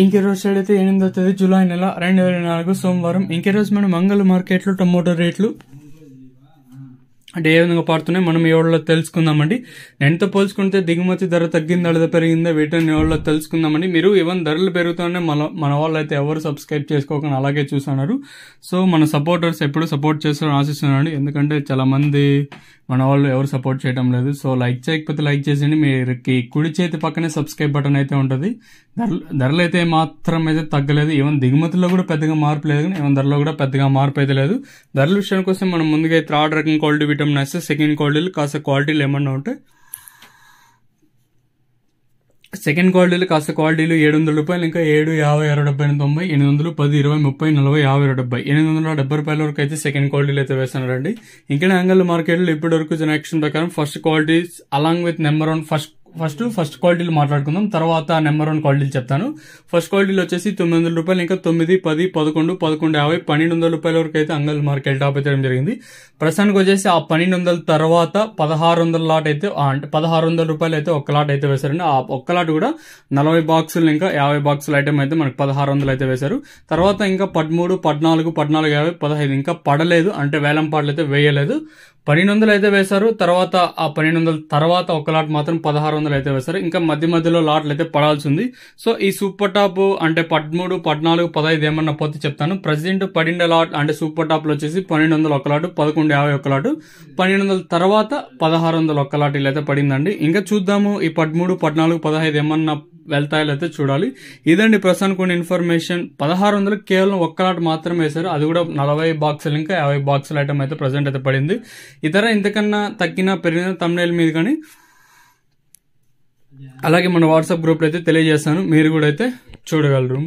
ఇంకే రోజు అయితే ఎనిమిదో తేదీ జూలై నెల రెండు వేల నాలుగు సోమవారం ఇంకే రోజు మనం మంగళ మార్కెట్లో టమోటో రేట్లు అంటే ఏ విధంగా పడుతున్నాయి మనం ఎవరిలో తెలుసుకుందామండి ఎంత పోల్చుకుంటే దిగుమతి ధర తగ్గింది లేదా పెరిగిందా వీటిని ఎవరిలో తెలుసుకుందామండి మీరు ఈవెన్ ధరలు పెరుగుతున్నాయి మన మన వాళ్ళు అయితే ఎవరు సబ్స్క్రైబ్ చేసుకోకుండా అలాగే చూస్తున్నారు సో మన సపోర్టర్స్ ఎప్పుడు సపోర్ట్ చేస్తారని ఆశిస్తున్నాను ఎందుకంటే చాలామంది మన వాళ్ళు ఎవరు సపోర్ట్ చేయడం లేదు సో లైక్ చేయకపోతే లైక్ చేసేయండి మీరుకి కుడి చేతి పక్కనే సబ్స్క్రైబ్ బటన్ అయితే ఉంటుంది ధరలు అయితే మాత్రం అయితే తగ్గలేదు ఈవెన్ దిగుమతుల్లో కూడా పెద్దగా మార్పు లేదు కానీ ఈవెన్ ధరలో కూడా పెద్దగా మార్పు అయితే లేదు ధరల విషయానికి కోసం మనం ముందుగా థర్డ్ రకం క్వాలిటీ విటమిన్ సెకండ్ క్వాలిటీలు కాస్త క్వాలిటీలు ఏమన్నా ఉంటాయి సెకండ్ క్వాలిటీలు కాస్త క్వాలిటీలు ఏడు వందల రూపాయలు ఇంకా ఏడు యాభై అరవై డెబ్బై తొంభై ఎనిమిది వందలు పది ఇరవై ముప్పై నలభై యాభై డెబ్బై ఎనిమిది వందల డెబ్బై రూపాయల వరకు అయితే సెకండ్ క్వాలిటీలు అయితే వేస్తున్నారండి ఇంకా యాంగల్ మార్కెట్లో ఇప్పటి వరకు ప్రకారం first qualities along with number one first first first క్వాలిటీలు మాట్లాడుకుందాం తర్వాత నెంబర్ వన్ క్వాలిటీలు చెప్తాను ఫస్ట్ క్వాలిటీలు వచ్చేసి తొమ్మిది వందల రూపాయలు ఇంకా తొమ్మిది పది పదకొండు పదకొండు యాభై పన్నెండు వందల రూపాయల వరకు అయితే అంగల్ మార్కెట్ టాప్ అయితే జరిగింది ప్రస్తుతానికి వచ్చేసి ఆ పన్నెండు వందల తర్వాత పదహారు వందల లాట్ అయితే అంటే పదహారు వందల రూపాయలు అయితే ఒక్క లాట్ అయితే వేశారండి ఆ ఒక్క లాట్ కూడా నలభై బాక్సులు ఇంకా యాభై బాక్సుల ఐటమ్ అయితే మనకు పదహారు వందలు అయితే వేశారు తర్వాత ఇంకా పదమూడు పద్నాలుగు పద్నాలుగు యాభై పదహైదు ఇంకా పడలేదు అంటే వేలం పాటలు అయితే వేయలేదు పన్నెండు వందలు అయితే వేశారు తర్వాత ఆ పన్నెండు వందల తర్వాత ఒక లాట్ మాత్రం పదహారు వందలు అయితే వేశారు ఇంకా మధ్య మధ్యలో లాట్లు అయితే పడాల్సి ఉంది సో ఈ సూపర్ టాప్ అంటే పదమూడు పద్నాలుగు పదహైదు ఏమన్నా పోతే చెప్తాను ప్రజెంట్ పడిండ లాట్ అంటే సూపర్ టాప్ లో వచ్చేసి పన్నెండు వందలు ఒక లాటు పదకొండు యాభై ఒక లాటు పన్నెండు వందల తర్వాత పదహారు వందల ఒక లాట్ ఇలా అయితే పడిందండి ఇంకా చూద్దాము ఈ పదమూడు పద్నాలుగు పదహైదు ఏమన్నా వెళ్తాయో అయితే చూడాలి ఇదండి ప్రస్తుతానికి కొన్ని ఇన్ఫర్మేషన్ పదహారు వందలు కేవలం ఒక్కలాట మాత్రమే వేశారు అది కూడా నలభై బాక్సులు ఇంకా యాభై బాక్సులు ఐటమ్ అయితే ప్రజెంట్ అయితే పడింది ఇతర ఇంతకన్నా తగ్గిన పెరిగిన తమ్నేల్ మీద కానీ అలాగే మన వాట్సాప్ గ్రూప్లో అయితే తెలియజేస్తాను మీరు కూడా అయితే చూడగలరు